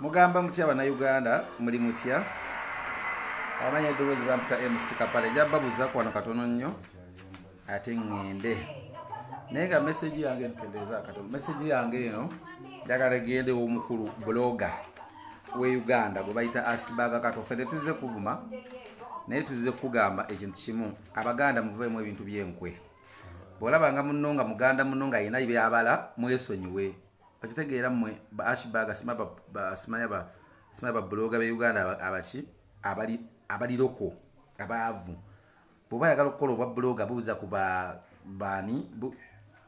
mugamba mutya bannauganda muli mutya amanya edoboozi bampita mc kapale jababuzaku wano katono nnyo ate ŋŋende naye nga meseji yange emitendeeza katono meseji yange eno jagala gende womukulu buloga we uganda gwebayita asibaga katofene tuzze kuvuma naye tuzze kukugamba ekintu kimu abaganda muvemu ebintu byenkwe bwolabanga muno nga muganda muno ngaayina byabala mwesonyiwe bakitegeera mmwe ba ashbag simanyi ababuloga beuganda abaki abaliroko abaavu bweoba yagala okukola obwabuloga buuza ku baani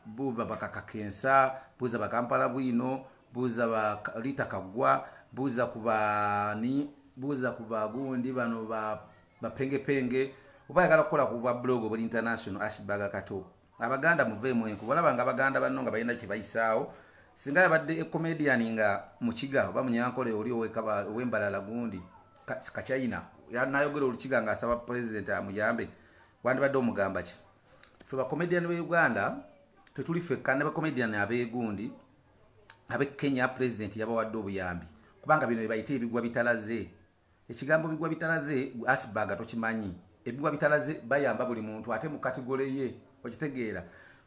buuza bakakakensa buuza bakampala bwino buuza balita kagwa buuza ku baani buuza ku bagundi bano bapengepenge oba yagala okukola ku bwablog obuli international ashbag kato abaganda muveemu enkuba olaba nga baganda banno nga balina kye bayisaawo singa yabadde ecomediani nga mukiga oba munyankole oli owembalala gundi kacyina nayogera olukiga nga asaba president amuyambe wandibadde omugamba ki fe bacomedian beuganda tetuli fekka nebacomedian abegundi abekenya president yabawadde obuyambi kubanga bino ebayite ebigwa bitalaze ekigambo bigwa bitalaze asbag tokimanyi ebigwa bitalaze bayamba buli muntu ate mukategole ye okitegeera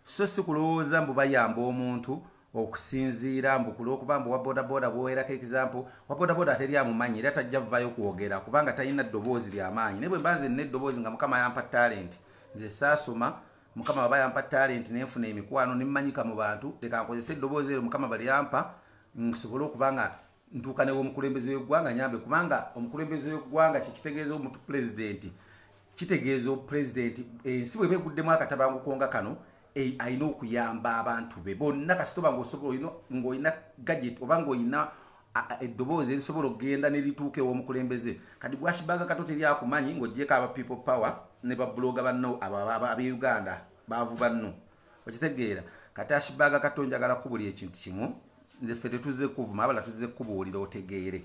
so si kulowooza mbu bayamba omuntu okusinziira mbu ku lwokuba mbu wabodaboda bwowerako ekizampu wabodaboda ateri amumanyi era tajja vvayo kwogera kubanga talina ddoboozi lyamaanyi naye bwe mba nze nna eddoboozi nga mukama yampa talenti nze saasoma mukama baba yampa talenti nenfuna emikwano nemmanyika mu bantu leka nkozesa eddoboozi ero mukama balyampa nsobole okubanga ntuuka newe omukulembeze weggwanga nyambe kubanga omukulembeze weggwanga kyekitegeeza omutu pulezidenti kitegeeza opurezidenti ensi bweba eguddemu akatabanguko nga kano alina okuyamba abantu be bonna kasitoba ngaolina gadget oba ngaolina eddoboozi erisobola okgenda nelituuka ewomukulembeze kati gwashibaga kato teryakumanyi ngaogyeko aba people power ne babuloga banno abe uganda baavu banno okitegeera kati ashibaga kato njagalaku buli ekintu kimu nzeffe tetuzze kuvuma abala tuzze kubuulira otegeere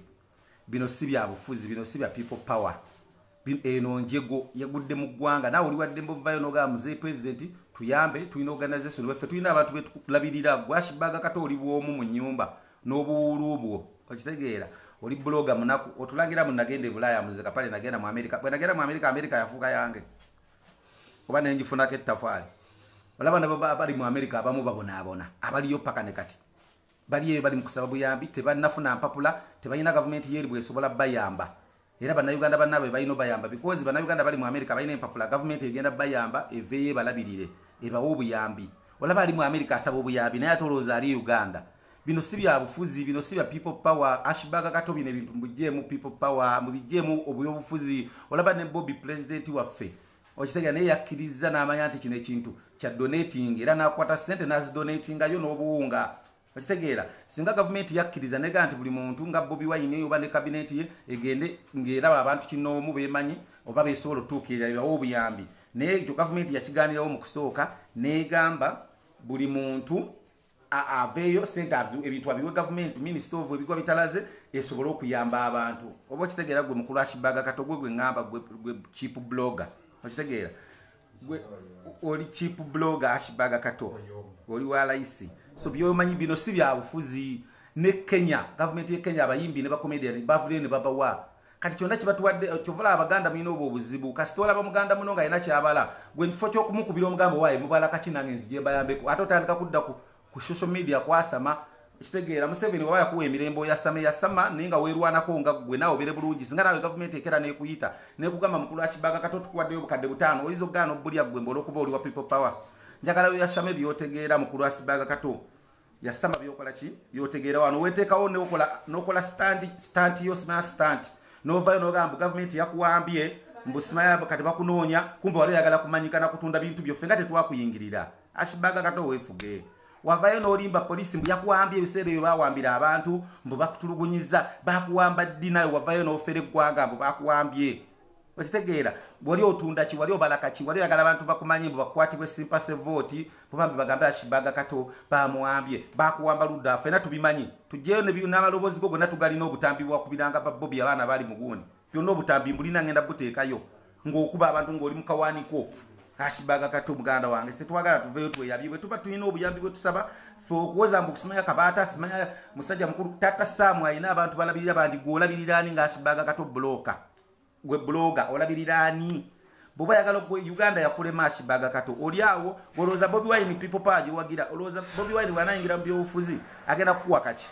bino si byabufuzi bino si bya people power eno njego yaguddemu ggwanga naawe oliwaddembe ovayo nogaba muzee president tuyambe tulina organization weffe tulina abantu betulabirira gwashibaga kate oli bwomu mu nyumba n'obuwulu bwo okitegeera oli buloga munaku otulangira munagenda ebulaaya muze kapale nagenda mu america bwenagenda mu america america yafuuka yange oba nenjifunako ettafaali olaba nabali mu america abamu babonaabona abaliyo paka ne kati baliyo bali mukusaba buyambi tebanafuna mpapula tebalina gavumenti yeri bwesobola bayamba era bannayuganda banabe balina obayamba because bannayuganda bali mu america balina empapula gavumenti egenda bayamba eveeyo ebalabirire ebawa obuyambi olaba ali mu america asaba obuyambi naye ate olowooza ali uganda bino si byabufuzi bino si bya people power ashbaga kato bino ebintu mubijeemu people power mubijeemu obyobufuzi olaba ne bobi pulezidenti waffe okitegera naye yakkiriza n'amanya nti kino ekintu kya donating era n'akwata sente nazidonatingayo n'obuwunga okitegeera singa gavumenti yakkiriza nega nti buli muntu nga bobi wayini oba ne kabineeti ye egende ngaeraba abantu kinoomu bemanyi oba besobola otuukirira ebawa obuyambi naye ekyo gavumenti yakiganirawo mu kusooka negamba buli muntu aveeyo sente ebintu abiwe gavumenti minisita ovu ebigwa bitalaze esobole okuyamba abantu oba okitegeera gwe mukulu ashibaga kato gwe gwe ngamba gwe chip bloga okitegeera gwe oli chip bloga ashibaga kato oli wa layisi so byomanyi bino si byabufuzi ne kenya gavumenti ye kenya abayimbi ne bakomedia bavuleyo ne babawa kati kyonna kibatuwadde eh, kyovala abaganda mulina obwo obuzibu kasitolaba muganda muno nga yina kyabala gwe kifo kyokumukubira omugambo waye mubala kaki nange nzije mbayambeko ate otandika kudda ku social media kwasama kitegeera museveni waba yakuwa emirembe yasama yasama naye nga weerwanako nga gwe nawe obere bulungi singa nawe gavumenti ekera nekuyita nekugamba mukulu akibaga katotukuwaddeyo obukadde butaano oyinza okugana obulya gwe mbe olwokuba oliwa people power njagala yasame byotegeera mukulu asibaga kato yasama byokola ki byotegeera wano weteekawo nokola stanti yo simana stanti novayo nogamba gavumenti yakuwambye mbusimaya kati bakunoonya kumbe wali oyagala kumanyika nakutunda bintu byoffe nga tetwakuyingirira ashibaga kato owefuge wavayo nolimba polisi mbu yakuwambye ebiseera ebyo bawambira abantu mbu bakutulugunyiza bakuwamba ddinawe wavayo nofera eggwanga mbu bakuwambye okitegeera wali otunda ki wali obalaka ki wali oyagala abantu bakumanyi bakwatibwe sympathy vote bambi bagambe akibaga kato bamuwambye bakuwamba ludda ffena tubimanyi tujeyo n'amaloboozi go gonna tugalina obutambi bwakubiranga babobi abaana bali muguni byonna obutambi mbulina ngenda buteekayo ngaokuba abantu ngaoli mukawaniko ashibaga kato muganda wange setwagala tuveyo tweyabye bwetuba tulina obuyambi bwetusaba okuwezambu okusimanya kabaata simanya musajja mukulu taka saamu ayina abantu balabirira bandi golabiriraani ngaashibaga kato buloka gwe bloga olabirira ani bwoba yagala uganda yakule mashi baga kato oliawo olowooza bobi wine peple power gyewagira olowooza bobi wine bwanayingira mu byobufuzi agenda kukuwa kaki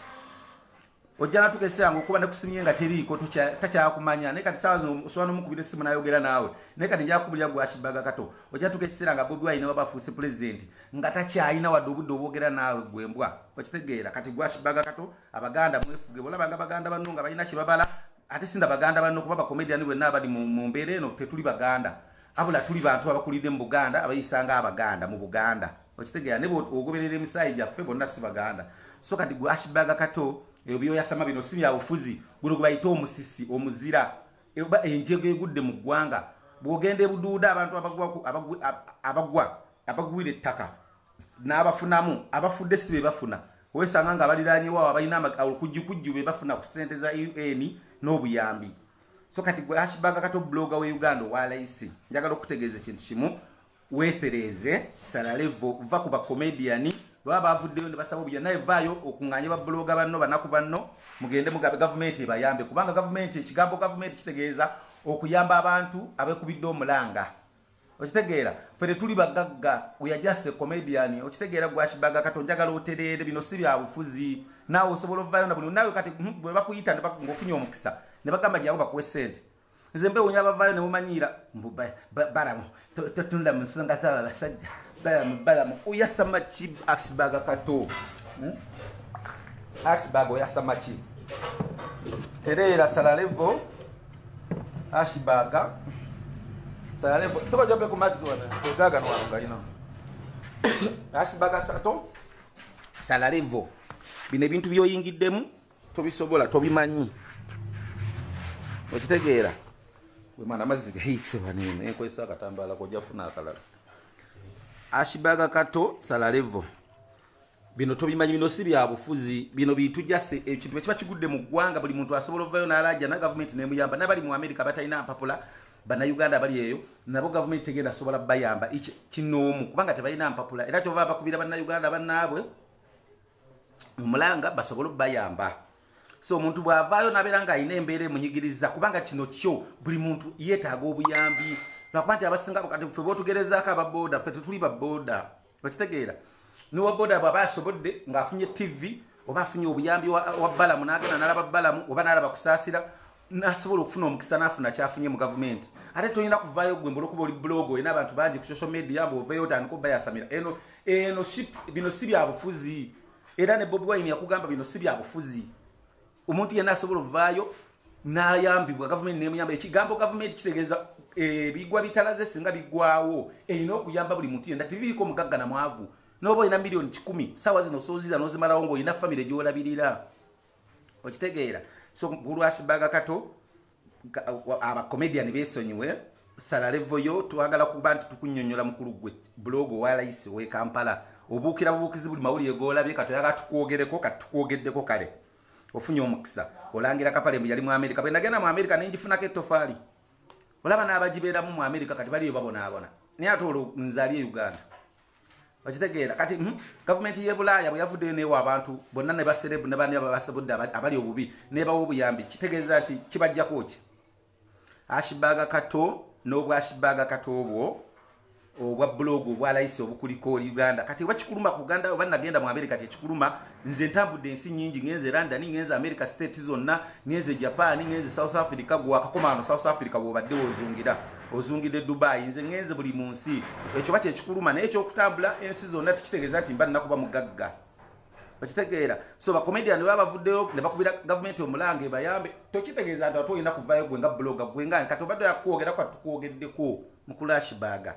ojja natuka esanga okuba nekusimye nga teriiko takyakumanya naye kati saawa zino osoba nomukubira esimu nayogera naawe naye kati njakubulira gwakibaga kato ojja natuka ekiseera nga bobi wayine wabafuuse pulezidenti nga takyayina wadde obudde obwogera naawe gwembwa okitegeera kati gwakibaga kato abaganda mwefuge bolabanga baganda banno nga balina kyebabala ate sinda baganda banno kuba bakomedian wenna abali mu mbeera eno tetuli baganda abula tuli bantu abakulidde mu buganda abayisanga abaganda mu buganda okitegeera ne ogoberera emisaayi gyaffe bonna si baganda so kati gwe ashbaga kato ebyo byoyasama bino si byabufuzi guno gwe bayita omusisi omuzira oba e, enjego egudde mu ggwanga bwogenda ebuduuda abantu abagwa abagwira ettaka n'abafunamu abafudde si be bafuna owesanga nga baliraanyewaawo abalina olukujjukujju be bafuna ku sente za un n'obuyambi so kati gwe ashibaga kato bloga we uganda owa layisi njagala okutegeeza ekintu kimu wetereeze salalevo va ku bakomediani lwaba bavuddeyo nebasaba obuya naye vaayo okuŋanye babuloga banno banaku banno mugende gavumenti ebayambe kubanga gavumenti ekigambo gavumenti kitegeeza okuyamba abantu abekubidde omulanga okitegeera fe tetuli bagagga weyajase comedian okitegeera gwakibaga kati onjagala oterere bino si byabufuzi naawe osobola ovayo nabuli naawe kati hmm, webakuyita ngaofunye omukisa nebagamba gyabo bakuwa esente nze mbewonya bavayo nemumanyira mbubaramu totunda munsonga zaba basajja balamu balamu oyasamaki asibaga kato hmm? asibaga oyasamaki tereera salalevo asibaga salen pues todo yo veo con más suena pero te hagan un gallino así baga sato salarevo bine bintu vio ingi demu tobi sobola tobi mani ochite gera we mana mazi gei sowa ni ne kwe saka tamba la kujia funa kala ashi baga kato salarevo bino tobimanyi bino si byabufuzi bino bituja se ekintu ekiba kigudde mu ggwanga buli muntu asobola okuvayo n'alajja na gavumenti n'emuyamba n'abali mu america batalina mpapula bannayuganda bali eyo nabo gavumenti tegenda asobola bayamba kinoomu kubanga tebalina mpapula era kyova bakubira bannayuganda bannaabwe omulanga basobole obayamba so omuntu bwavaayo nabeera ngaayina embeera emunyigiriza kubanga kino kyo buli muntu yeetaaga obuyambi lwakuba nti abasingaokatife beotugerezaako ababooda fe tetuli baboda okitegeera niwa booda bwaba asobodde ngaafunye tv oba afunye obuyambi wa balamu nagenda nalaba balamu oba nalaba kusaasira nasobola okufuna omukisa nafuna kyafunye mu gavumenti ate toyina kuvayo gwe mbulokuba oli blog oyina abantu bangi ku social media ngaovayo otandika obayasamira eno eno bino si byabufuzi era ne bobi wine yakugamba bino si byabufuzi omuntu yenna asobola ovayo nayambibwa gavumenti nemuyamba ekigambo gavumenti kitegeeza eh, bigwa bitalaze singa bigwawo erina okuyamba buli muntu yenna tibiriko omugagga namwavu noba olina miliyoni kikumi sawa zino sozira nozimalawo ngaolina famire gyolabirira okitegeera so gulwakibaga kato abacomedian besonyiwe salalevoyo twagala kuba nti tukunyonyola mukulu gwe blog owa layisi we kampala obuukira bubuukizi buli mawulire golabye katoyagala tukwogereko katitukwogeddeko kale ofunye omukisa olangira kapale yali mu america bwe nagenda mu america nenjifunako etofaali olaba n'abagibeeramu mu america kati bali babonaabona naye ate olwo nzaali e uganda okitegeera kati mhm, gavumenti yebulaaya bwe yavudde newa abantu bonna nebaserebu nebani babasebudde abali obubi nebawa obuyambi kitegeeza nti kibajjako ki ashibaaga kato n'obwashibaaga kato obwo obwa bulogu obwa layisi obukuliko uganda kati oba kikuluma ku uganda oba nagenda mu amerika kyekikuluma nze ntambudde ensi nyingi ngenze london ngenze america state zonna ngenze japan ngenze south africa gwakakomaano south africa bwobadde wozungira ozungidde dubayi nze ŋenze buli mu nsi ekyo ba kyekikuluma naye ekyokutambula ensi zonna tekitegeeza nti mba nna kuba mugagga okitegeera so bacomedian baba bavuddeyo ne bakubira gavumenti omulanga ebayambe tokitegeeza nti ate oyina kuvayo gwe nga bloga gwengani kati obadde yakukwogerako tukwogeddeko mukulashibaga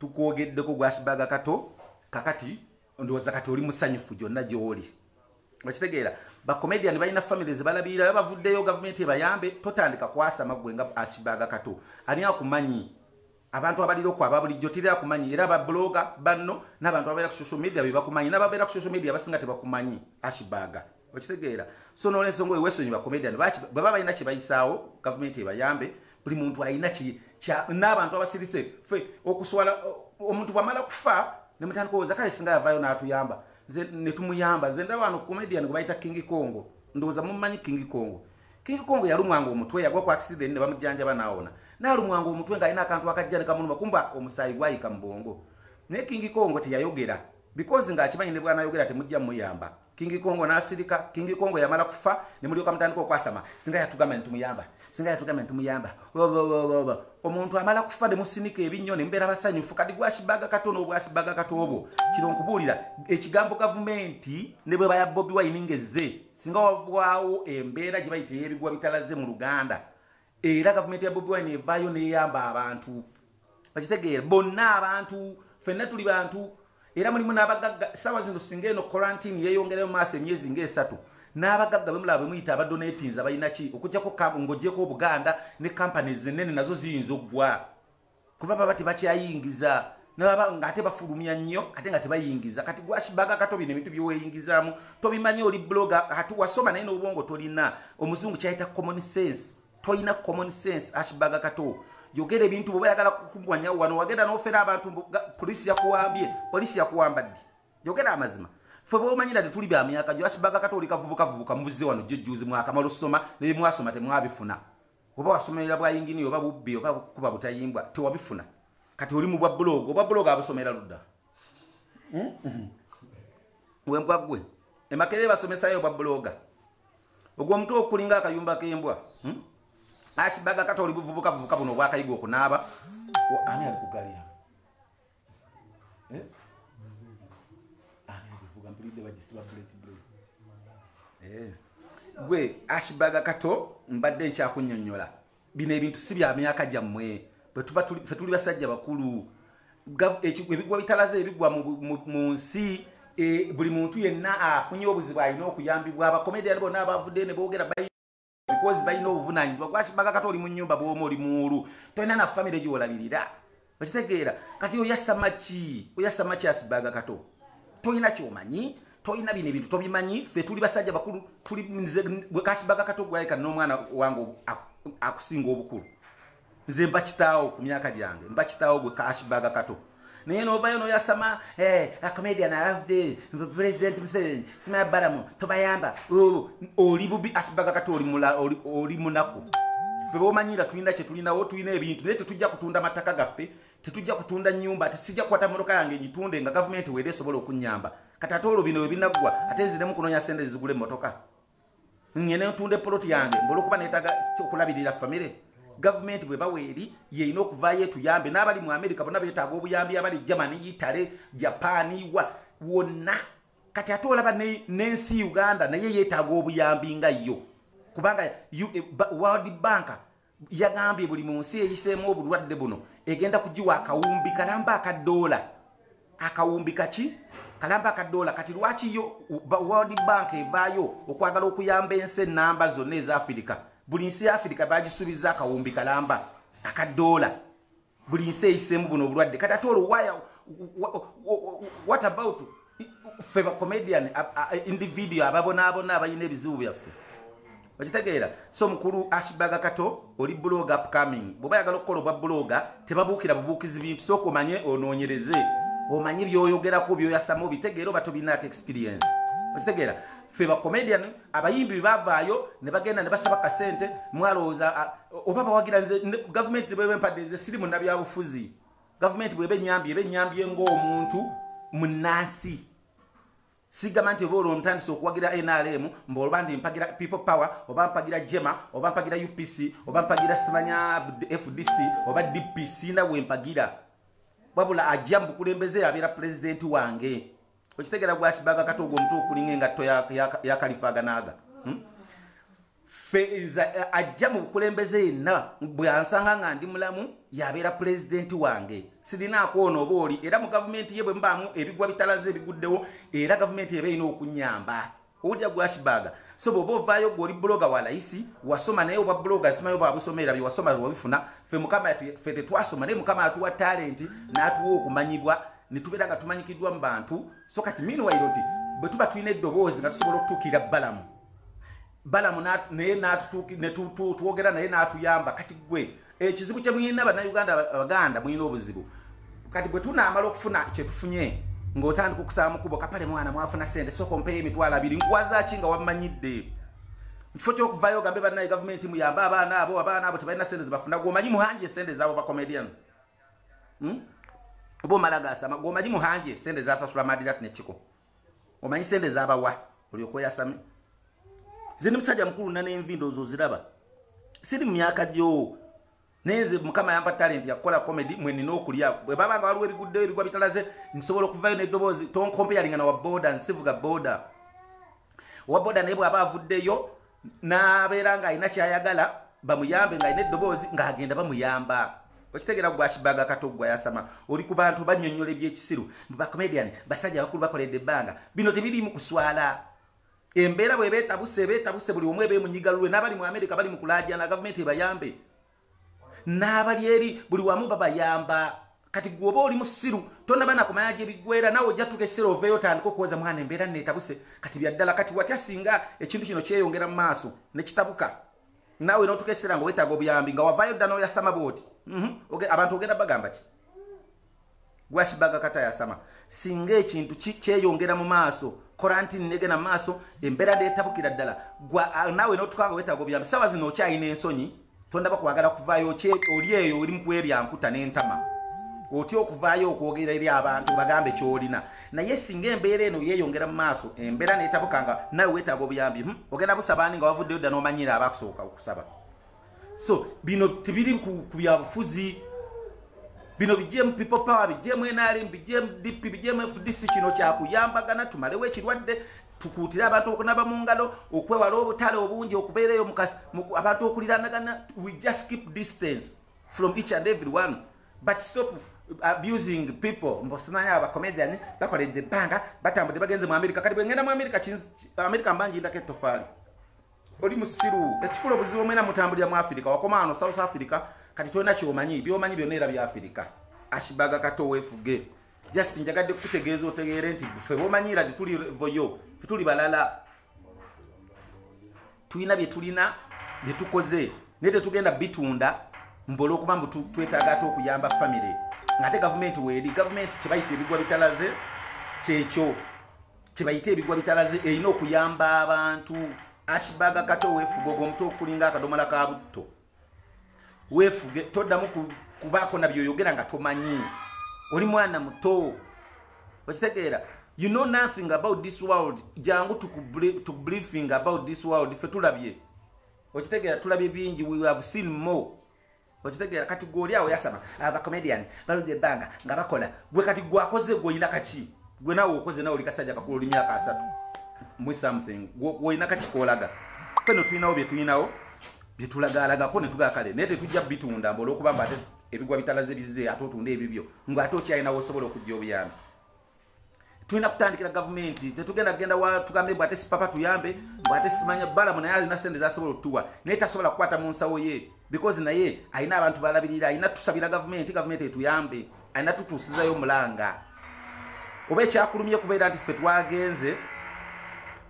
tukwogeddeko gwashibaga kato kakati ndowooza kati oli musanyufu gyonna gyoli okitegeera bakomediani balina famiries balabirira babavuddeyo gavumenti ebayambe totandika kwasa maggwe nga asibaaga kato ani akumanyi abantu abalira okwaba bulijjo tirira kumanyi era ababuloga banno n'abantu ababeera ku social media bebakumanyi n'ababeera ku social media basinga tebakumanyi ashibaga okitegeera so noola ensonga oyiwesonyi bakomedian bwe baba balina kye bayisaawo gavumenti ebayambe buli muntu ayina n'abantu abasirise fe okuswala omuntu bwamala kufa nemutandika owooza kale singa yavaayo n'atuyamba netumuyamba zendaba wano comedian gwebayita king kongo ndowooza mumanyi king kongo king kongo yalumwanga omutwe yagwa ku accident ne bamujjanjaba nawona naalumwanga omutwe ngaalina akantu akajja nekamunuma kumba omusaayi gwayika mu bwongo naye king kongo teyayogera bikozi ngaakimanyi ne bwanayogera temujja mumuyamba kingi kongo nasirika kingi kongo yamala kufa nemulyoka mutandika okwasama singa yatugamba nitumuyamba singa yatugamba nitumuyamba obobobobo omuntu amala kufa nemusinika ebinyo nembeera basanyufu kadi gwasibaga kato nobwasibaga kato obwo kino nkubuulira ekigambo gavumenti nebwe baya bobi wainingaeze singa wavwawo embeera gye bayita ebigwa bitalaze mu luganda era gavumenti ya bobi wain evaayo neyamba abantu bakitegeera bonna abantu fenna tuli bantu era mulimu n'abagagga sawa zino singa eno quarantine yeeyongereyo maaso emyezi ngaesatu n'abagagga bemulaba bemuyita abadonatins balinaki okujjako ngaogyeko obuganda ne kampanies enene nazo ziyinza okugwa kuba baba tebakyayingiza nababa ngaate bafulumya nnyo ate nga tebayingiza kati gwakibaga kato bino ebintu byeweeyingizaamu tobimanyi oli bloga ati wasoma naye n'obwongo tolina omuzungu kyayita common sense tolina common sense ashibaga kato yogera ebintu bwebayagala kukumbwanya wano wagenda nofera abantu polisi yakuwambye polisi yakuwamba ddi yogera amazima fe bwomanyira tetuli bya myaka jasibaga katolikavubukavubuka muvuze wano jojuzi mwakamala osoma nebyemwasoma temwabifuna oba wasomerera bwayingini oba bubbi oba kuba butayimbwa tewabifuna kati oli mubwablog obwablog abusomera ludda hmm? hmm. wembwagwe emakerere basomesayo obwabuloga ogwomutu okulinga akayumba kembwa hmm? akibaga kata oli buvubuka vubuka buno obwakayiga okunaaba ani alikugalya eh? eh. gwe ashibaga kato mbadde nkyakunyonyola bino ebintu si bya myaka gyammwe fe tuli basajja bakulu ebigwa bitalaze ebigwa mu nsi eh, buli muntu yenna afunye obuzibu alina okuyambibwa abakomedi ali bonna abavudde nebogera bikozi balina obuvunanyizibwa gwakibaga kati oli mu nyumba bwoma oli muulu tolina na famire gyolabirira okitegeera kati oyasamaki oyasamaki asibaga kato tolina kyomanyi tolina bino ebintu tobimanyi fe tuli basajja bakulu tulikakibaga kato gwalekana n'omwana wange akusinga obukulu nze mbakitaawo ku myaka gyange mbakitaawo gwe kashibaga kato naye novayo noyasama acomedian alavde president museven simaya baramu tobayamba oli bubi asibaga kati oli munaku fe bomanyira tulina kyetulinawo tulina ebintu naye tetujja kutunda mataka gaffe tetujja kutunda nyumba sijja kukwata motoka yange gitunde nga gavumenti weera esobola okunyamba kati ate olwo bino webinaggwa ate nziremu kunonya sente zigula emotoka ngene ntunda eploti yange mbola okuba netaga okulabirira famire gavumenti bwe bawa eri yeina okuvayo etuyambe n'abali mu america bonna beetaaga obuyambi abali germany yitale japan wa wonna kati ate olaba n'ensi uganda naye yeetaaga obuyambi nga yo kubanga eh, world bank yagambye buli munsi eyisemu obulwadde buno egenda kugiwa akawumbi kalamba akadoola akawumbi kaki kalamba akadoola kati lwakiyo world bank evaayo okwagala okuyamba ensi enamba zonna ez'afirika buli nsi afirika bagisuubiza akawumbi kalamba akadoola buli nsi eyisemu buno obulwadde katatoolo what about fe comedian individio ababonaabona abalina ebizibu byaffe okitegeera so mukulu ashbaga kato oli bloga upcoming bweba yagala okukola obwa bloga tebabuukira bubuukizi bintu sooka omanye onoonyereze omanye byoyogerako byoyasamu obitegeere oba tobinaako experience okitegeera fe bacomedian abayimbi bebavaayo nebagenda nebasaba kasente mwalowooza oba bawagira nze gavumenti bebempadde nze siri munabyabufuzi gavumenti bweba enyambi eba enyambye ngaomuntu munansi sigamba nti oba olwomutandisa okuwagira nrm mbaoba nti mpagira people power oba mpagira gema oba mpagira upc oba mpagira simanya fdc oba dpc na wempagira wabula ajja mubukulembeze abeera pulezidenti wange okitegera gwakibaga kati ogwo muti okulinga engatto yakalifaganaaga hmm? ajja mu bukulembeze yenna bweansanga nga ndi mulamu yabeera pulezidenti wange sirinaako ono oba oli era mu gavumenti ye bwe mbaamu ebigwa bitalaze ebiguddewo era gavumenti eba erina okunyamba owulira gwashibaga so bweoba ovaayo gweoli buloga wa layisi wasoma naye oba buloga simayo babusomera byewasoma byobabifuna fe mukama fe tetwasoma naye mukama atuwa talenti n'atuwa okumanyibwa netubeera nga tumanyikiddwa mu bantu so kati minwaire oti bwe tuba tulina eddoboozi nga tusobola okutuukirira balamu balamu naye netwogera naye n'atuyamba kati gwe ekizibu kye mulina bannayuganda abaganda mulina obuzibu kati bwe tunaamala okufuna kyetufunye ngaotandika okusaamukubo kapale mwana mwafuna sente soka ompeeyo emitwalo abiri nkwazaki nga wammanyidde mukifo kyokuvayo gambe bannaye gavumenti muyambe abaana abo abaana abo tebalina sente zebafunagomanyi muhanji esente zaabo bacomedian hmm? bomala gasama gomanyi muhanje sente zasasula madira tinekiko omanyi sente zabawa oliokweyasami zindi musajja mukulu nanenvindo ozo oziraba siri mumyaka gyo nenze mukama yampa talenti yakukola komedi mwenina okulya bwe babanga waliwo ebiguddeyo ebigwa bitalaze nsobola okuvayo nedoboozi tonkompeyalingana waboda nsivuga boda waboda naye bwaba avuddeyo n'abeera ng'alina kyayagala bamuyambe ng'alina eddoboozi ng'agenda bamuyamba okitegera gwakibaga katogwa yasama oli ku bantu banyonyola ebyekisiru bacomedian basajja abakulu bakoledde ebbanga bino tebiri mu kuswala embeera bwe betabuse betabuse buli omu ebemunyigalulwe n'abali mu amerika bali mu kulajana gavumenti ebayambe n'abali eri buli wamu babayamba kati gwe oba oli musiru tonabana kumanya gyebigwera nawe ojatuka ekiseera oveeyo otandika okuweza mwana embeera netabuse kati byaddala kati watya singa ekintu kino kyeyongera mu maaso nekitabuka nawe notuka ekiseera nga wetaaga obuyambi nga wavaayo ddanaoyasama bwoti Mhm. abantu ogenda bagamba ki gwakibaga kata yasama singa ekintu kyeyongera mu maaso korantini negena mumaaso embeera netabukira ddala naawe notukanga wetaaga obuyambi sawa zino okyayina ensonyi tondaba kwagala kuvaayo oli eyo oli mukwelyankuta n'entama otya okuvaayo okwogera eri abantu bagambe kyolina naye singa embeera eno yeyongera mu maaso embeera netabukanga naawe wetaaga obuyambi mhm. ogenda busabani nga wavuddeyo dda nomanyire abakusooka okusaba so bino tibiri kubyabufuzi bino bijemu people power bijemu nrm bijemu dp bijemu fdc kino kyakuyambagana tumalewo ekirwadde tukuutire abantu okunaba mu ngalo okwewala obutale obungi okubeereyo abantu okuliranagana we just keep distance from each and everyone but stop abusing people mbofunayo abacomedian bakoledde ebbanga batambudde bagenze mu america kati bwe ngenda mu america america mbanjindako etofaali oli musiru ekikulu obuzibu omwena mutambulira mu africa wakomaano south africa kati tolina kyomanyi byomanyi byonna era byafirika ashibaga kati owefuge just njagadde kukutegeeza otegeere nti fe bomanyira tituli voyo fituli balala tulina byetulina byetukoze naye tetugenda bitunda mbolokuba mbu twetaaga ate okuyamba famiry ngaate gavumenti weeri gavumenti kyebayita ebigwa bitalaze kyekyo kyebayita ebigwa bitalaze erina okuyamba abantu ashibaga kato weefuge ogwo omutwe okulinga akadomola ka butto weefuge toddamu kubaako nabyo oyogera nga tomanyi oli mwana muto okitegeera you know nothing about this world jangu to briefing about this world fe tulabye okitegeera tulabye bingi we have seen more okitegeera kati gweoli awo yasama abacomedian balula ebbanga nga bakola gwe kati gwakoze gweoyina kaki gwe nawe okoze nawe oli kasajja kakulu oli myaka asatu olina kakikoolaga fene tulinawo byetulinawo byetulagalagako netugakale naye tetujja bitunda mba olwokuba mba ate ebigwa bitalaze bize ate otunda ebibyo ngaate okyayinawo osobola okujja obuyambi tulina kutandikira gavumenti tetugenda kugenda watugambe mbwate sipapa tuyambe mbwate simanya balamu naye alina sente zasobola otutuwa naye tasobola kukwata mu nsawo ye because naye alina abantu balabirira alina tusabira gavumenti gavumenti etuyambe alina tutuusizayo mulanga oba ekyakulumye kubeera nti ffe twagenze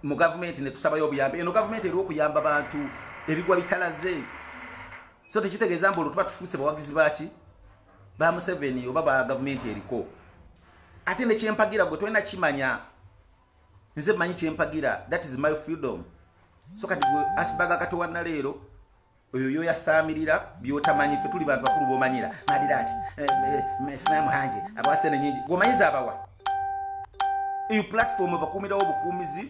mu gavumenti netusabayo obuyambi eno gavumenti eriwo okuyamba bantu ebigwa bitalaze so tekitegeeza mbu olwo tuba tufuuse bawagizi baki bamuseveni oba ba gavumenti eriko ate nekyempagira gwe tolina kimanya nze manyi kyempagira that is my freedom so kati gwe asibaga katowanna leero oyo yoyasamirira byotamanyi fe tuli bantu bakulu bomanyira madira ati isilamu eh, eh, hange abawasene nyingi gwomanyiza abawa eyo platifoomu bakuumirawo obukuumizi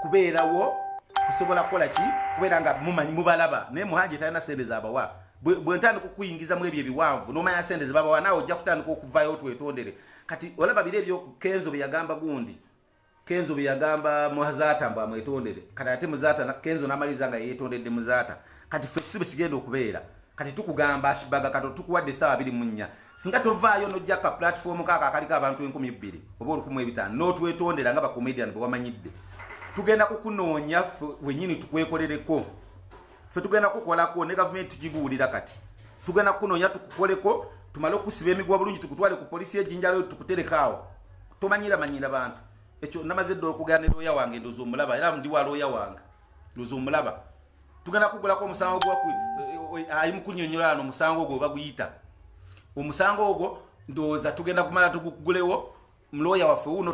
kubeerawo kusobola kukola ki kubeera nga mubalaba naye muhanje talina sente zabawa bwentandika okuyingizamu ebyo ebiwanvu nomanya sente zebabawa naawe ojja kutandika okuvayo twetondere kati olaba biro ebyo kenzo beyagamba gundi kenzo beyagamba muzata mbw amwetondere kati ate muzata kenzo namaliriza nga yeetondedde muzata kati ffe kisibu kigenda okubeera kati tukugamba kibaga kati tukuwadde esawa 24 singa tovaayo nojja ka platifoomu kaka akaliko abantu 12 oba 15 notwetondera nga bakomedian bwe wamanyidde tugenda kukunoonya ffe wenyini tukwekolereko ffe tugenda kukolako ne gavumenti tugibuulira kati tugenda kukunoonya tukukoleko tumale okusiba emiguwa bulungi tukutwale ku polisi ejinjalo tukuterekaawo tomanyira manyira bantu ekyo namaze edda okugenda ne looya wange ndoza omulaba era ndi wa looya wange ndoza omulaba tugenda kugulako omusango eh, eh, ayimukunyonyola ano omusango ogwo obaguyita omusango ogwo ndooza tugenda kumala tugugulewo mulooya waffe wuno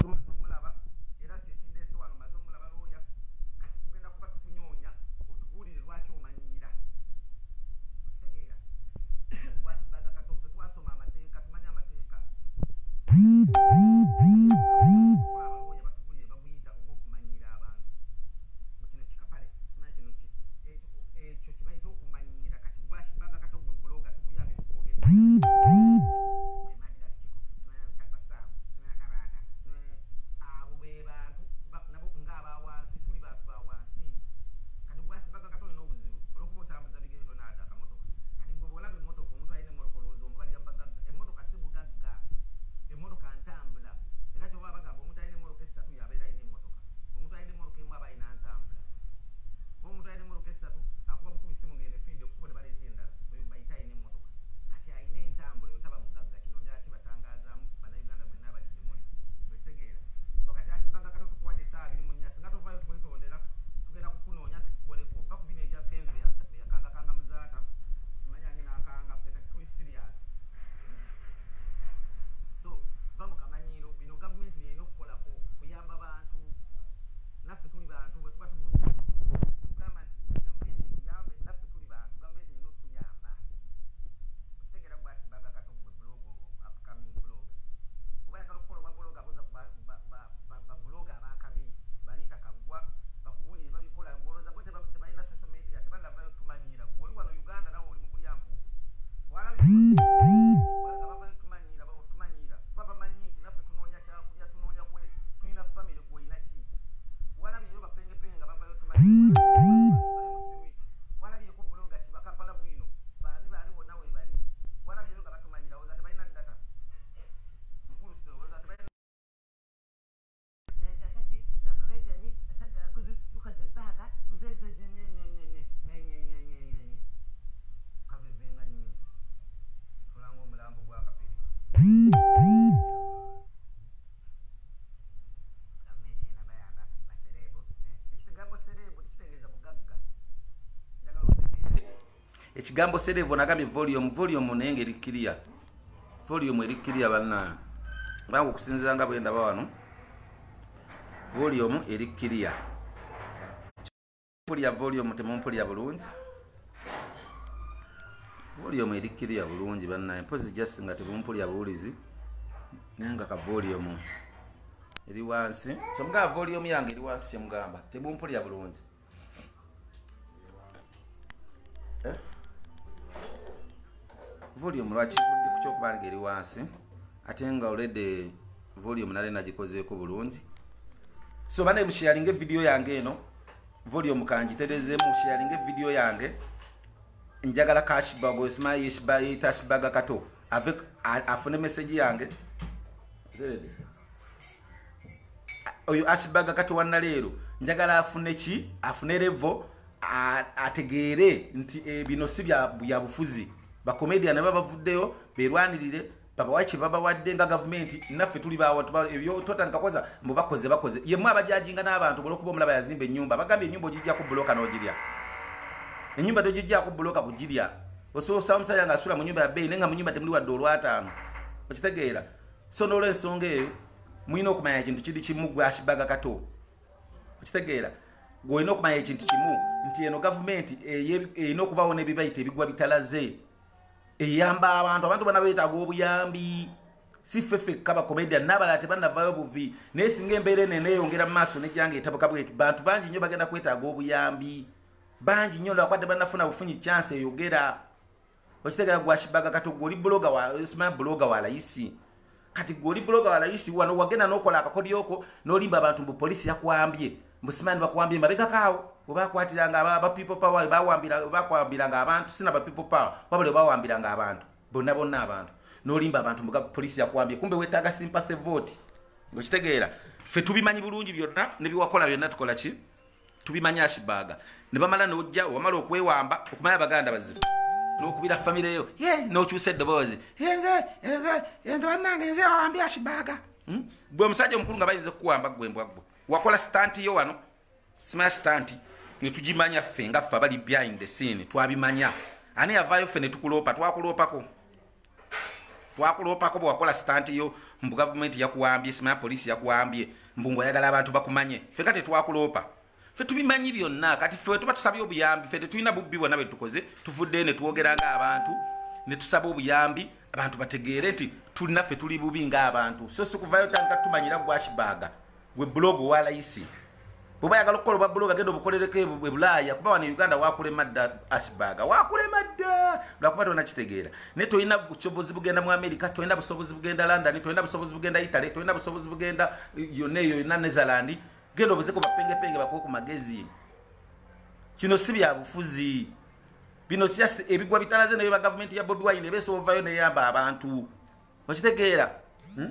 ekigambo serevo nagambye volume volume naye ngaerikkiriya volume erikkiriya banna banga okusinziira nga bwendaba wano volume erikkiriya mpulya volume temumpulya bulungi volume erikkiriya bulungi banna empozi jasi nga temumpulya buwulizi naye nga ka volume eri wansi kyomugamba volume yange eri wansi kyemugamba temumpulya bulungi volume lwaki budde ku kyokuba nga eri wansi ate nga oledde volume nale nagikozeeko bulungi so bane musharinga evidiyo yange eno volume kangitereezeemu musharinga evidiyo yange njagala kashibago esimayitashibaga kato ave afune emeseji yange oyo ashibaga kato wannaleero njagala afune ki afune revo ategeere nti eh, bino si byabufuzi bakomedia nabo bavuddeyo berwanirire babawa kye babawadde nga gavumenti naffe tuli bawatotandika kkoza mbu bakoze bakoze yemu abajajinga n'abantu olwokuba omulaba yazimba ennyumba bagambye ennyumba ogijjaku bulooka n'ogirya ennyumba togijjaku bulooka kugirya osobosa omusajja nga asula mu nyumba ya bbeeyi naye nga mu nyumba temuli wadde olwataano okitegeera so n'olwensonga eyo mulina okumanya ekintu kiri kimu gwe akibaga kato okitegeera gweolina okumanya ekintu kimu nti eno gavumenti eyina eh, okubawo n'ebibayita ebigwa bitalaze eyamba abantu abantu bana beetaaga obuyambi si ffeffekka bakomedia nabalala tebanavayo buvi naye singa embeera ene neyongera mu maaso nejyanga etabuka bwet bantu bangi nnyo bagenda kwetaaga obuyambi bangi nnyo lwakuba tebanafuna bufunyi chance eyogera okitegera gwakibaga kati gwoli buloga simanyi buloga wa layisi kati gwoli buloga wa layisi wano wagenda nokola akakodyoko nolimba abantu mbu polisi yakwambye mbusimanyi bakwambye mabegakaawo webakwatiranga bapeople power webawambiranga abantu sina bapeople power wabula webawambiranga abantu bonna bonna abantu nolimba abantu polisi yakuwambye kumbe wetaaga sympathy vote ngaokitegeera fe tubimanyi bulungi byonna nebiwakola byonna tukola ki tubimanyi akibaaga nebamala nojja wamala okwewamba okumanya baganda bazibu nokubira famireyo ye nokyusa eddoboozi nzenze bannange nze wawambye akibaaga gwe hmm? omusajja omukulu nga bayinza okukuwamba gwembwaggwe wakola sitantiyo wano simanya sitanti netugimanya ffe nga ffe abali behind the scene twabimanya ani yavaayo ffe netukuloopa twakuloopako twakuloopako bwewakola stantiyo mbu gavumenti yakuwambye simanya polisi yakuwambye mbu ngaoyagala abantu bakumanye ffe nga tetwakuloopa fe tubimanyi byonna kati ffe wetuba tusabye obuyambi fe tetulina bubbi bwonna bwe tukoze tuvuddeyo netuwogeranga abantu netusaba obuyambi abantu bategeere nti tulina ffe tuli bubi ngaabantu so sikuvayo tanga tumanyira gwashibaaga gwe bulogu owa layisi bwebayagala okukola obwabuloga genda obukolereko e, e bulaaya kuba wano e uganda wakulema dda asbaga wakulema dda lwakuba tonakitegeera naye tolina kyobozi bugenda mu amerika tolina busobozi bugenda london tolina busobozi bugenda italy tolina busobozi bugenda yonna eyo yonna netherland genda obuzeku bapengepenge bakuwe ku magezi kino si byabufuzi bino s ebigwa bitalazeneyo bagavumenti ya bodwine ebesobovayo neyamba abantu okitegeera hmm?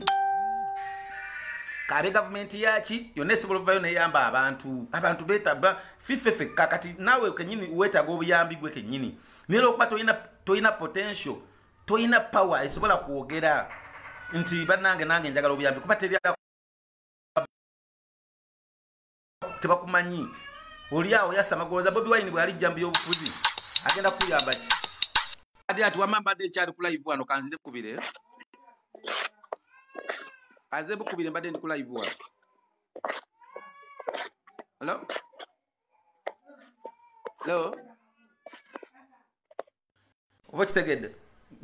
kabe gavumenti yaki yonna esobola okuvayo neyamba abantu abantu betaba fifefe kakati naawe kenyini wetaaga obuyambi gwe kenyini naye lwokuba tolina potential tolina power esobola kwogera nti banange nange njagala obuyambi kuba tebakumanyi oliawo yasamagoloza bobi wine bwealijja mu byobufuzi agenda kuyambaki ati wamambadde ekyali kulaivu wano kanzire kubire aze bukubire mbadde ndi kulaivuwa halo halo oba kitegedde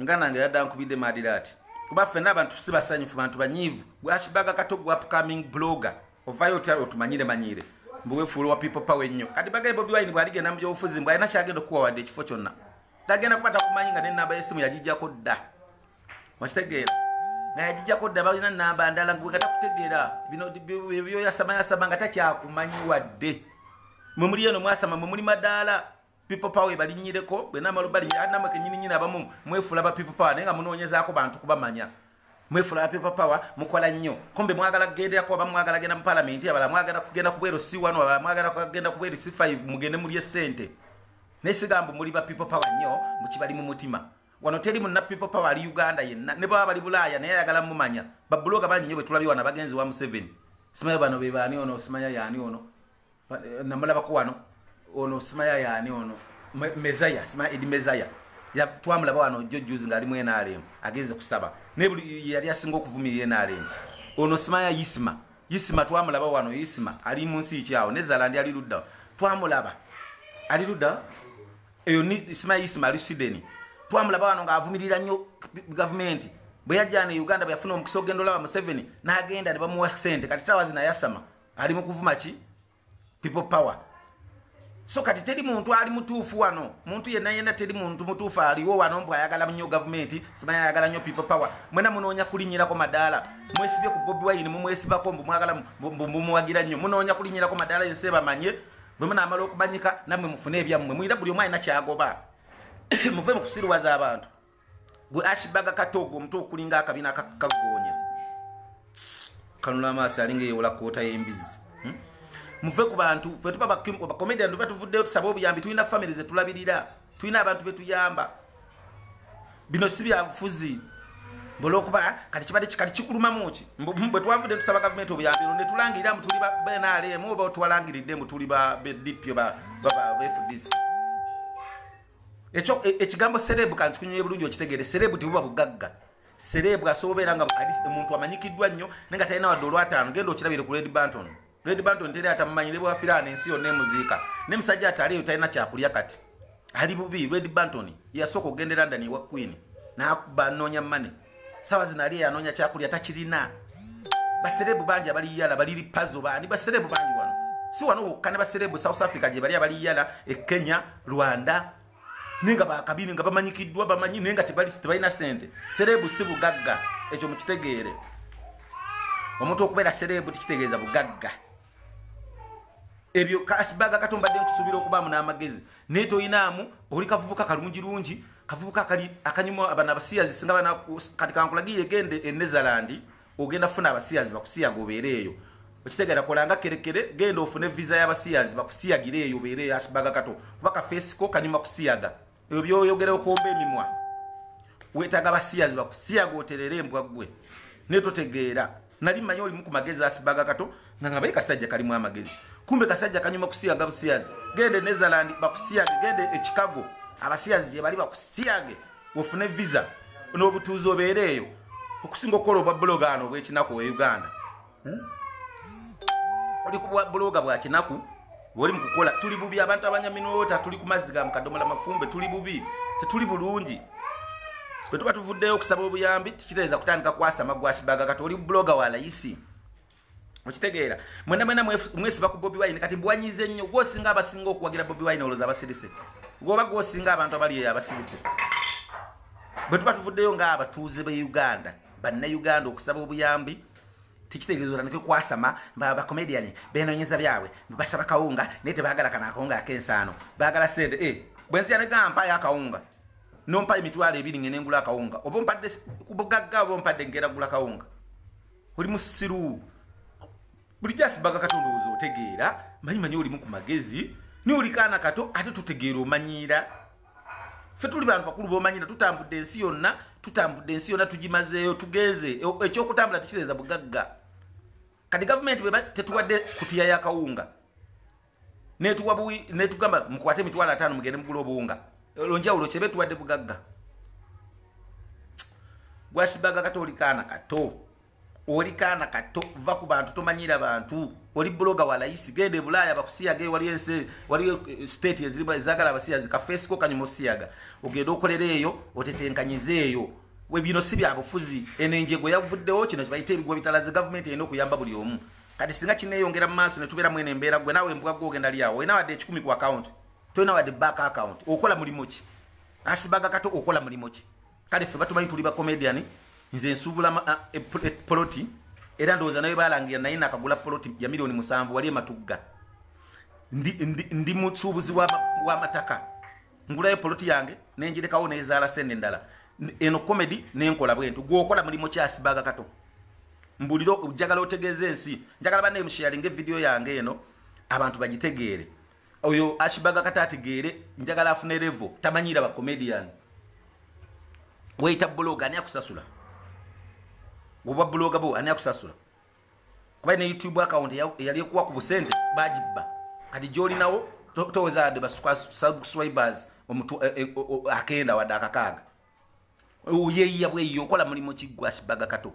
nga nange yadda nkubidde maadira ati kuba ffenna abantu sibasanyufu bantu banyiivu gwakibaga kato gwa upcoming blogger ovayo otya otumanyire manyire mbuwefuula wa people power ennyo kati bagaye bobi wine bwaligenda mu byobufuzi mbw alina kyagenda okuwawadde ekifo kyonna tagenda kubatakumanyi nga nenaaba yesimu yagijjako dda wakitegeera naye ajijjako dda balina namba ndala ngawe nga takutegeera byoyasamayasama nga takyakumanyi wadde mwe muli eno mwasama mwe muli madaala peple power balinyireko bwenamalobalinamakenyininyina abamu mwefula ba peple power naye nga munoonyezaako bantu kubamanya mwefula ba peple power mukola nnyo kumbe mwagala kugenderako aba mwagala genda mu palamenti abala mwagala kugenda kubwero c1 abala mwagala kugenda kubwero c5 mugende mulye sente naye sigambo muli ba peple power nnyo mukibali mu mutima wano teri munappi popa wali uganda yenna ne baba bali bulaaya naye ayagala mumanya babuloga bangi nyo bwe tulabye wano abagenzi wa museveni simanya bano be baani ono simanya yaani ono eh, namulabako wano ono simanya yaani ono mezaya simanya edi mezaya twamulaba wano jjo juzi ngaali mu nrm agenze kusaba naye buli yali asinga okuvumirira e nrm ono simanya yisima yisima twamulaba wano yisima ali mu nsi kyawo nezalandi ali ludda twamulaba ali ludda eyo simanya yisima ali sudeni twamulaba wano ngaavumirira nnyo gavumenti bwe yajja ne uganda bwe yafuna omukisa ogenda olaba museveni n'agenda ne bamuwa sente kati sawa zina yasama ali mu kuvuma ki people power so kati teri muntu ali mutuufu wano muntu yenna yenna teri muntu mutuufu aliwo wano mbw ayagala nnyo gavumenti simanya ayagala nnyo people power mwena munoonya kulinyirako madaala mwesibye ku bobi wayini mumwesibako mbumwagala mbumuwagira nnyo munoonya kulinyirako madaala yensi ebamanye bwe munaamala okumanyika nammwe mufune ebyammwe muyira buli omu alina kyagoba muve mu kusirwaza abantu gwe ashibaga katogo omutu okulinga akabina akakagonya kanula amaaso alinga eyewola kota yembizi hmm? muve ku bantu etubabakomedia nuba tuvuddeyo tusaba obuyambi tulina famiry zetulabirira tulina abantu betuyamba bino si byabufuzi olwokuba ah, kati kibadde kali kikulumamuki bwetwavudde tusaba gavumenti obuyambi ero netulangiriramu tuli ba nrm oba otwalangiriddemu tuli ba bdp oba fdc E, ekigambo serebu kantikunyonye bulungi okitegere serebu tibuba bugagga serebu asobobeera nga omuntu amanyikiddwa nnyo naye nga talina wadde olwataano genda okirabire ku red banton red banton teri atamumanyire bwafiraana ensi yonna emuziika nemusajja ataleeyo talina kyakulya kati ali bubi red banton yasooka okugenda elondon ewa queen nakuba anoonya mane sawa zina aliyo yanoonya kyakulya takirina baserebu bangi abaliyala baliri pazo bani baserebu bangi wano si wano wokka ne baserebu south africa gye bali abaliyala e kenya rwanda naye nga bakabibi nga bamanyikiddwa bamanyi naye nga tebalina sente serebu si bugagga ekyo mukitegeere omuntu okubeera serebu tekitegeeza bugagga ebyo kasibaga katombadde nkusuubira okubaamu n'amagezi naye toyinaamu oli kavubuka kalungi lungi kavubuka akanyuma abana abasiyazi singa kati kankulagiye gende e netherland ogenda funa abasiyazi bakusiyaga obeere eyo okitegeera kolanga kerekere genda ofune evisa y'abasiyazi bakusiyagire eyo obeereeyo asibaga kato kuba kafeesiko kanyuma kusiyaga ebyo byoyogera okwomba emimwa wetaaga basiyazibwa kusiyaga oterere embwa ggwe naye totegeera nali mmanyi olimu ku magezi asibaga kato nanga baye kasajja kalimu amagezi kumbe kasajja kanyuma kusiyaga busiyazi genda enetherland bakusiyage genda ekicago abasiyazi gyebali bakusiyage wofune visa n'obutuuzi obeere eyo okusinga okukola obwabulogaano obwekinaku ow'uganda hmm? oli ku bwabuloga bwakinaku woli mukukola tuli bubi abantu abanya minota tuli kumazzi ga mukadomola mafumbe tuli bubi tetuli bulungi bwetuba tuvuddeyo okusaba obuyambi tikitereza kutandika kwasa magwashibaga kati oli buloga wa layisi okitegeera mwena mwena mwesiba ku bobi wine kati mbuwanyiza ennyo gwosinga abasinga okuwagira bobi wine olwoza abasirise gwoba gwosinga abantu abali eyo abasirise bwetuba tuvuddeyo ngaabatuuze be uganda bannayuganda okusaba obuyambi tikitegeeza nti kwasama ba comedian benonyeza byabwe basaba kawunga naye tebaagala kana akawunga ak'ensaano baagala sente e bwe nsi yanegampayo akawunga nompa emitwalo ebiri nge nengula akawunga oba mpadde kubugagga oba mpadde ngeragula kawunga oli musiru bulijjo asibaga katondowooza otegeera manyimanyi olimu ku magezi ni oli kaana kato ate totegeera omanyiira fe tuli bantu bakulu bomanyi na tutambudde ensi yonna tutambudde ensi yonna tugimazeeyo tugeze e, ekyokutambula tekireeza bugagga kati gavumenti bwe tetuwadde kutiya yakawunga netugamba mukwate emitwalo ataano mugende mugula obuwunga lonjawulo kyebe tuwadde bugagga gwashibaga katoolikaana kato, likana, kato. olikaana kati tova ku bantu tomanyira bantu oli bloga walayisi genda ebulaaya bakusiyaga waliyo e e, e, state ezirimu ezagala abasiyazi kafesiko kanyuma osiyaga ogenda okolera eyo otetenkanyiza eyo webino si byabufuzi enenjego yavuddewo kino kibayita ebigwa bitalaze gavumenti erina okuyamba buli omu kati singa kineeyongera mu maaso netubeera mwena embeera gwe nawe embuga gwogendaliawo oyina wadde ekikumi ku akawunt tolina wadde bak akawunt okola mulimu ki asibaga kato okola mulimu ki kale ffe batumanyi tuli bakomedian nze nsuubula ah, e, e, poloti era ndowooza naye balangira naye nakagula poloti ya miliyoni musanvu wali ematugga ndi, ndi, ndi musuubuzi w'amataka ngulayo poloti yange nenjirekawo nezaala sene endala eno komedi nenkola bwentu gwokola mulimu kyasibaga kato mbulire jagala otegeeza ensi njagala bane mushealinga evidiyo yange eno abantu bagitegeere oyo ashibaga kata ategeere njagala afune revo tamanyira bacomedian weita bulogani akusasula bwobabuloga bo ani akusasula kuba ne youtube account yali ekuwa ku busente bagibba kati gyolinawo towezade basubscribers omutu e, e, akenda wadde akakaaga oyeyiya bweyiyo okola mulimu kiggwa kibaga kato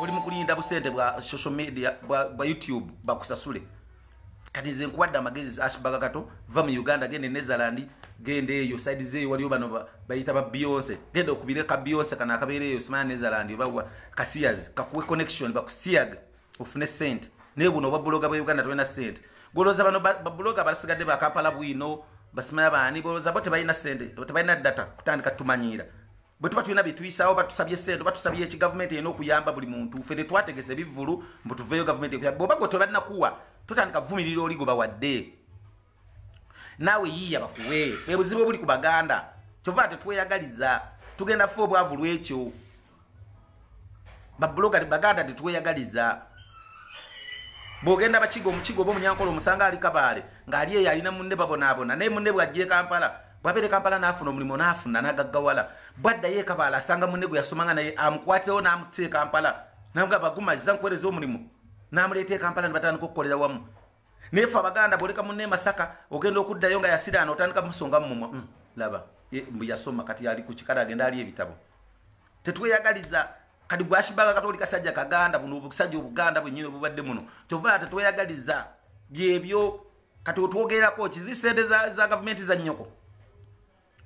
oli mukulinda busente bwa social media bwa youtube bakusasule kati nze nkuwadde amagezi ashbaga kato va mu uganda genda enetherland genda eyo saidi zeeyo waliwo bano bayita ba bionse genda okubire ka bionse kana akabeera eyo simanya netherland obawa kasiyas kakuwe connection bakusiyaga ofune sente naye buno obabuloga bwa uganda tolina sente goloza bano babuloga basigadde bakapala bwino basimanya baani goloza bo tebalina sente tebalina data kutandika tumanyira bwetuba tulina byetuyisawo batusabye esente batusabye eki gavumenti erina okuyamba buli muntu fe tetwategese ebivulu mbutuveeyo gavumentibobagotebanakuwa totandika vumirira oli gwebawadde naawe yiiya bakuwe ebuzibu obuli ku baganda kyovaa tetweyagaliza tugenda fe obwavu lwekyo babuloga baganda tetweyagaliza bwogenda bakigo omukigo oba omunyankola omusanga alikabaale ng'ali eyo alina munne babonaabona naye munne bwajja ekampala bwabere kampala nafuna omulimu nafuna nagaggawala bwaddayo ekabala asanga munne gwe yasomanga naye amukwatirewo namutee kampala nagamba gumaziza nkuwereza omulimu namuleeta ekampala nibatandika okukolera wamu naye fe abaganda boleka munne masaka ogenda okuddayo nga yasiraana otandika musonga mumumwa mm, laba mbu yasoma kati yali ku kikala agenda ali ebitabo tetweyagaliza kati gwashibaga katoli kasajja kaganda buno obusajja obuganda bwenyini obubadde muno kyovaa tetweyagaliza byebyo kati otwogererako kiri sente za gavumenti za nnyoko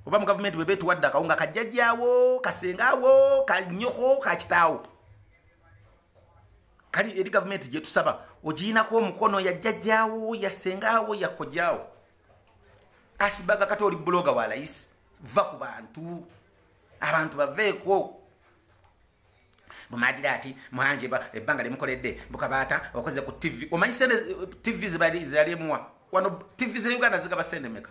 oba mugavumenti bwe betuwadde akawunga kajjajjaawo kasengaawo kanyoko kakitaawo kali eri gavumenti gyetusaba ogiinako omukono yajjajjaawo yasengaawo yakojaawo asibaga kati oli buloga wa layisi va ku bantu abantu baveeko bumadira ati mwanjeba ebbanga limukoledde bukabaata okoze ku tv omanyi sente tv zebali zealimuwa wano tv zeuganda zigaba sente meka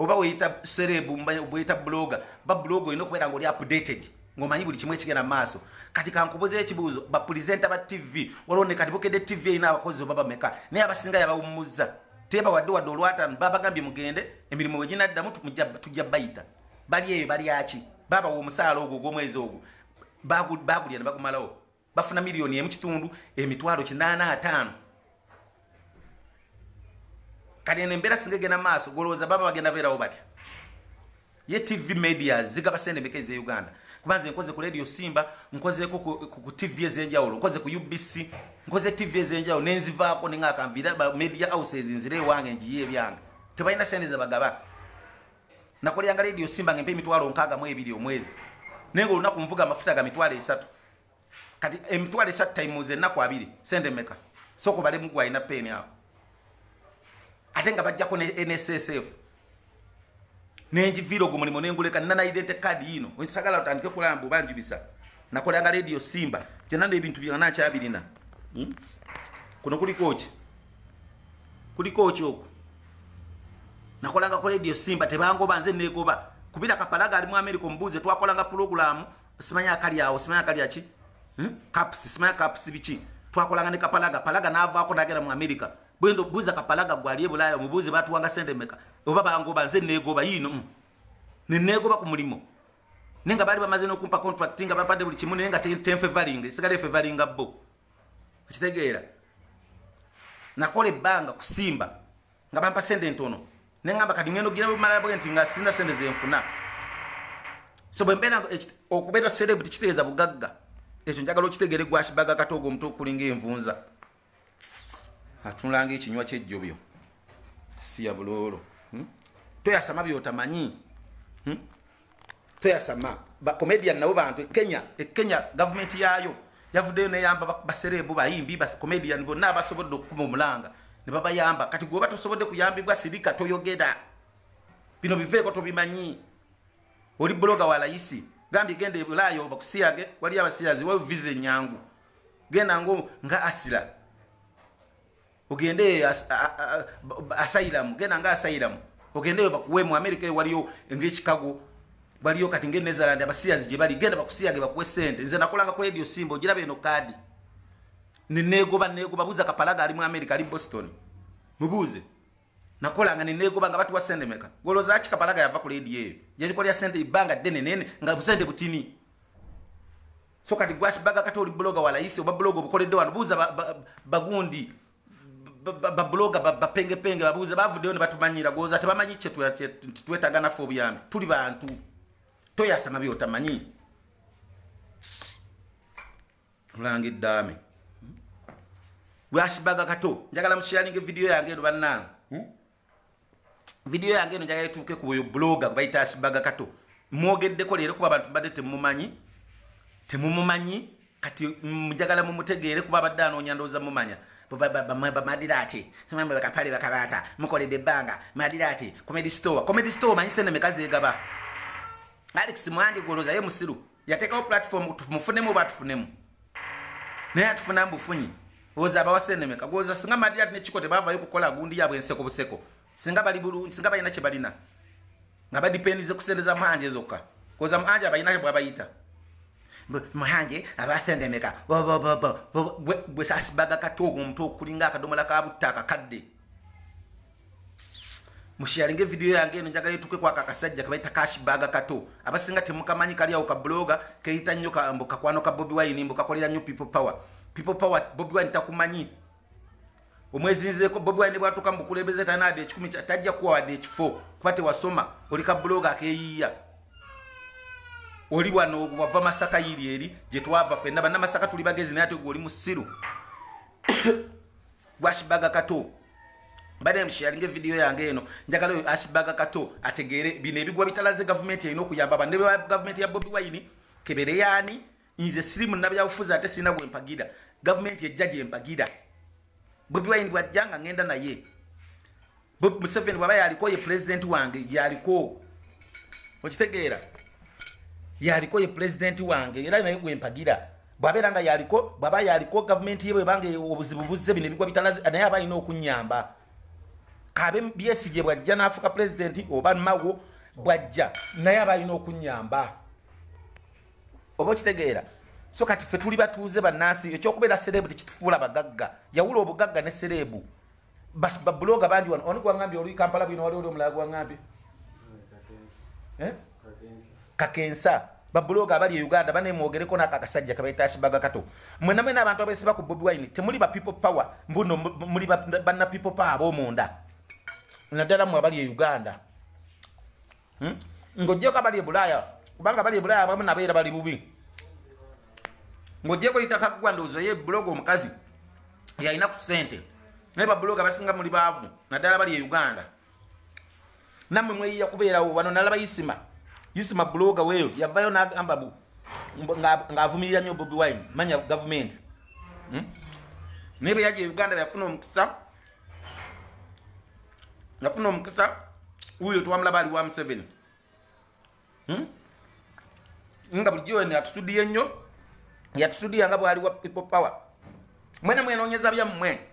oba weyita serebu weyita buloga ba buloga olina okubeera ngaoli updated ngaomanyi buli kimu ekigenda mumaaso kati kankubuza ekibuuzo bapurezenta ba tv waliwo nekati bukedde tv erina abakozi oba bameka naye abasinga yabawummuzza tebawadde wadde olwataano babagambye mugende emirimu weginaddamu tujja bayita bali eyo baliaki babawa omusaala ogwo ogwomwezi ogwo bagulya ne bagumalawo bafuna miriyoni emu kitundu emitwalo kinaana ataano kati eno embeera singa egenda maaso golowooza baba bagenda beerawo batya ye tv media zigaba sente meka ezeuganda kubanga nze nkoze ku radio simba nkozeko ku tv ezenjawulo nkoze ku ubc nkoze tv ezenjawulo nenzivaako nengakanvira media houses nzire ewange njiye ebyange tebalina sente zebagaba nakolyanga radio simba ngempe emitwalo nkaaga mu ebiri omwezi naye nga olunaku nvuga amafuta ga mitwalo esatu kati emitwalo esatu timeze ennaku abiri sente meka sooka obalemu gwalina peni awo ate nga bajjako ne nssf nenjiviira ogwo mulimu nenguleka nina naidente kadi yino sagala otandike kulamba obanjubisa nakolanga radio simba byonna nebintu byona nakyabirina hmm? kuno kuliko ki kuliko ki okwo nakolanga ku radio simba tebangoba nze negoba kubira kapala galimu america omubuuze twakolanga puroguramu simanya akali awo simanya akali aki kapsi hmm? simanya kapsi biki twakolanga ne kapalaga palaga navaako nagenda mu america bwendo buza kapalaga gwali ebulaya omubuzi batuwanga sente meka oba bangoba nze negoba yino mm. nenegoba ku mulimo naye nga baali bamaze n'okumpa contract nga bapadde buli kimu naye nga tenfevalinga esigala efevalinga bo okitegeera nakola ebbanga kusimba nga bampa sente entono naye ngamba kati ngenda ogira bumalala bwe nti nga sinza sente zenfuna so bwembeera okubeera celebrity kitegeeza bugagga ekyo njagala okitegeere gwakibaga katoogo omuti okulinga envunza atunulanga ekinywa kyejjobyo siya bulolo hmm? toyasama byotamanyi hmm? toyasama bacomedian nabo bantu ekenya ekenya gavumenti yaayo yavuddeyo neyamba baserebu bayimbi bacomedian bonna abasobodde okukuma omulanga nebabayamba kati gweoba tosobodde kuyambibwa sirika toyogera bino biveeko tobimanyi oli buloga walayisi gambi genda ebulayo bakusiyage waliyo abasiyazi wavize enyangu genda nga asira ogende asayiramu genda nga asayiramu ogendeyo bakuwe mu amerika eyo waliyo ngaekikago waliyo kati ngenezaland abasiyazi gye bali genda bakusiyage bakuwe sente nze nakulanga ku radio simba ogiraba eno kadi nenegoba negoba buuza kapalaga ali mu amerika ali boston mubuuze nakolanga nenegoba nga batuwa sente meka golozaki kapalaga yava ku ledi eyo yalikolya sente ibanga ddenenene nga busente butini so kati gwasibaga kati oli buloga walaisi oba buloga obukoledde wano buuza bagundi ba, ba, ba, babuloga bapengepenge babuuze bavuddeyo ne batumanyira goza tebamanyi nti twetaganafe obuyambi tuli bantu toyasama byotamanyi olanga eddaame lwakibaga kato njagala mushiyaninga evidiyo yange eno bannan hmm? vidiyo yange eno njagala etuuke ku oyo buloga gwebayita akibaga kato mwogeddeko leero kuba abantu badde temumumanyi temumumanyi kati njagala mumutegeere kuba abadde anoonya ndooza mumanya bamadira ati simanyi bakapale bakabaata mukoledde ebbanga madira ati comedy store comedy store manyi sente meka zegaba alex mwandigolozaye musiru yateekawo platifom tumufunemu oba atufunemu naye atufuna mbufunyi oza abawa sente meka goza singa madira ati nekiko tebavayo kukola gundi yabwe enseko buseko singa bali bulungi singa balina kye balina nga badipendize ku sente za muhanje zokka goza muhanje abayinakebwabayita muhanje abasendemeka bwe sasibaga kati ogwo omuti okulinga akadomola kabutta akakadde mushiyalinga evidiyo yange eno njagala etuke kwaka akasajja kebaita kashibaga kato abasinga temukamanyi kaliawo kabuloga keita nyo mbu kakwano ka bobi wine mbu kakolera nyo people power people power bobi wine takumanyi omwezinzeko bobi wine bwatuka mbukulebeza tanade ekikumi kya tajja kuwawadde ekifo kuba tewasoma oli kabuloga akeyiya oli wano wava masaka yiri eri gyetwava fena banamasaka tuli bagezi naye ate goli musiru washibaga kato banamshiyaringa evidiyo yange eno njagala oyo ashibaga kato ategere bino ebigwa bitalaze gavumenti erina okuyamba bane gavumenti ya bobi wine kebere yaani nze siri munabyabufuzi ate sirina gwempagira gavumenti ejja gyempagira bobi wine bwajjanga ngenda naye museveni bwaba yaliko ye pulezidenti wange yaliko okitegeera yaliko ye pulezidenti wange era naye gwempagira bwabeera nga yaliko bwaba yaliko gavumenti ye bwebange obuzibu buze bino ebigwa bitalaze naye aba alina okunyamba kabe byesigye bwajja nafuuka pulezidenti oba mawo bwajja naye aba alina okunyamba oba okitegeera so kati ffe tuli batuuze bannansi ekyokubeera serebu tekitufuula bagagga yawula obugagga ne serebu babuloga bangi wano oni gwaambye olwikampala bwino wali oli omulala gwaambye eh? kakensa babuloga abali e uganda banemwogereko nako akasajja kabaita ashibaga kato mwenamwe n'abantu abesiba ku bobi wine temuli ba people power mbuno muli banna people power ab'omunda naddala mwe abali e uganda hmm? ng'ogyeko abali e bulaaya kubanga abali e bulaaya abamu nabeera bali bubi ng'ogyeko eitaka gwandowoozo ye buloga omukazi yalina ku ssente naye babuloga basinga muli baavu naddala abali e uganda nammwe mweyiya kubeerawo wano nalaba isima yusi mabuloga weyo yavayo nagamba bu ngavumirira nyo bobi wine manya gavumenti nebe hmm? yaje uganda yafuna omukisa yafuna omukisa wuyo twamulaba ali wa museveni hmm? nga bulijoni atusudiye nnyo yatusudiya nga bwali wa people power mwene mwenonyeza byammwe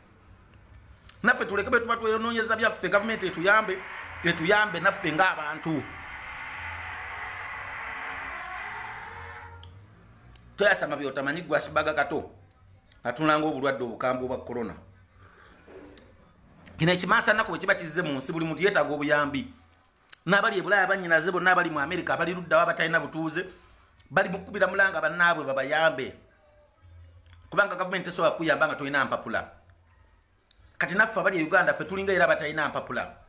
naffe tulekebe tuba tweyonoonyeza byaffe gavumenti etuyambe etuyambe naffe ng'abantu toyasama byotamanyi gwasibaga kato atunanga obulwadde obukambwe obwa korona kino ekimansa nnaku bwekiba kizze mu nsi buli muntu yeetaaga obuyambi n'abali ebulaya banyinaze bonna abali mu amerika abali luddawo abatalina butuuze bali mukubira mulanga bannaabwe babayambe kubanga gavumenti esobola kuyamba nga tolina mpapula kati naffe abali e uganda ffe tulinga era abatalina mpapula